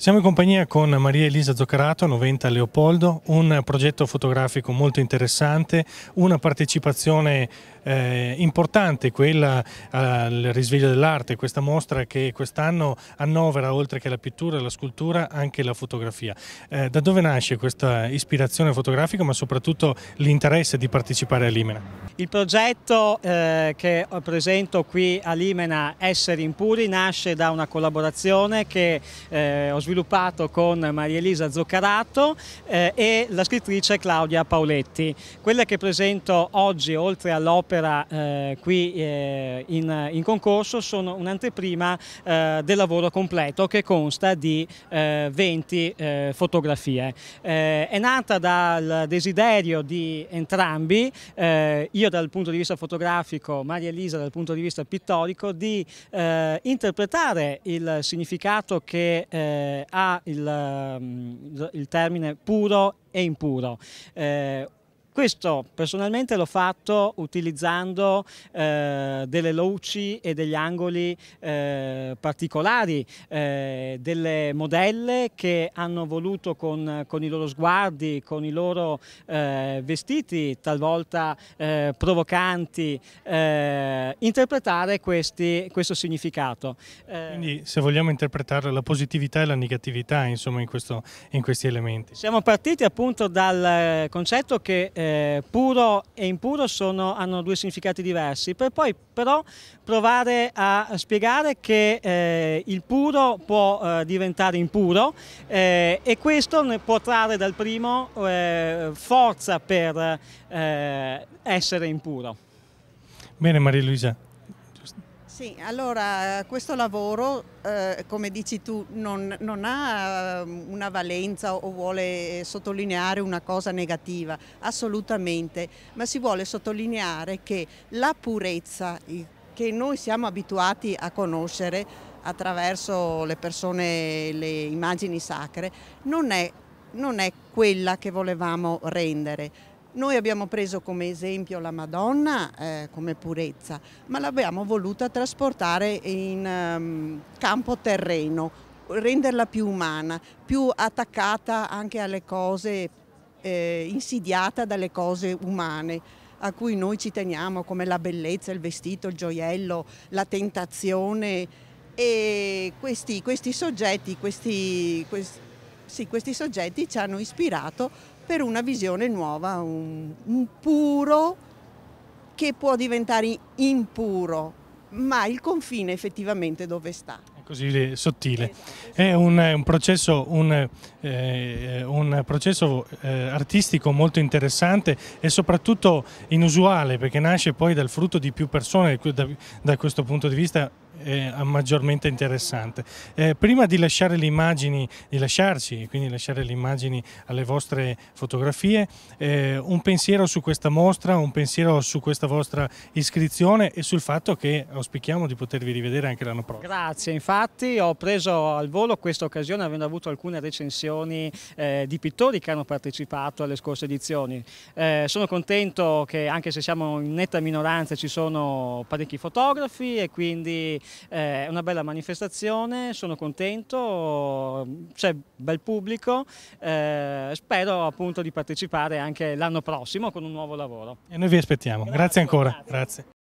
Siamo in compagnia con Maria Elisa Zoccarato, 90 Leopoldo, un progetto fotografico molto interessante, una partecipazione eh, importante, quella al risveglio dell'arte, questa mostra che quest'anno annovera oltre che la pittura, la scultura, anche la fotografia. Eh, da dove nasce questa ispirazione fotografica, ma soprattutto l'interesse di partecipare a Limena? Il progetto eh, che presento qui a Limena, Esseri Impuri nasce da una collaborazione che eh, ho sviluppato sviluppato con Maria Elisa Zuccarato eh, e la scrittrice Claudia Paoletti. Quella che presento oggi, oltre all'opera eh, qui eh, in, in, concorso, sono un'anteprima eh, del lavoro completo che consta di 20 eh, eh, fotografie. è nata dal desiderio di entrambi, io dal punto di vista fotografico, Maria Elisa dal punto di vista pittorico, di interpretare il significato che eh, ha il, ehm, il, termine puro e impuro. Eh, questo personalmente l'ho fatto utilizzando eh, delle luci e degli angoli eh, particolari, eh, delle modelle che hanno voluto con, con, i loro sguardi, con i loro eh, vestiti, talvolta eh, provocanti, eh, interpretare questi, questo significato. Quindi se vogliamo interpretare la positività e la negatività insomma, in, questo, in questi elementi. Siamo partiti appunto dal concetto che eh, puro e impuro sono, hanno due significati diversi, per poi però provare a spiegare che eh, il puro può eh, diventare impuro eh, e questo ne può trarre dal primo eh, forza per essere impuro. Bene Maria Luisa, sì, allora questo lavoro, eh, come dici tu, non, non, ha ehm, una valenza o vuole sottolineare una cosa negativa, assolutamente, ma si vuole sottolineare che la purezza che noi siamo abituati a conoscere attraverso le persone, le immagini sacre, non è, non è quella che volevamo rendere noi abbiamo preso come esempio la Madonna eh, come purezza, ma l'abbiamo voluta trasportare in um, campo terreno, renderla più umana, più attaccata anche alle cose, eh, insidiata dalle cose umane a cui noi ci teniamo come la bellezza, il vestito, il gioiello, la tentazione e questi, questi soggetti, questi, questi sì, questi soggetti ci hanno ispirato per una visione nuova, un, un puro che può diventare impuro, ma il confine effettivamente dove sta È così eh, sottile. Esatto, è un, un processo, un, eh, un processo eh, artistico molto interessante e soprattutto inusuale perché nasce poi dal frutto di più persone da, da questo punto di vista eh, maggiormente interessante. Eh, prima di lasciare le immagini, di lasciarci, quindi lasciare le immagini alle vostre fotografie, eh, un pensiero su questa mostra, un pensiero su questa vostra iscrizione e sul fatto che auspichiamo di potervi rivedere anche l'anno prossimo. Grazie, infatti ho preso al volo questa occasione avendo avuto alcune recensioni eh, di pittori che hanno partecipato alle scorse edizioni. Eh, sono contento che anche se siamo in netta minoranza ci sono parecchi fotografi e quindi eh, è una bella manifestazione, sono contento, c'è bel pubblico, eh, spero appunto di partecipare anche l'anno prossimo con un nuovo lavoro. E noi vi aspettiamo, grazie, grazie ancora. Grazie. grazie.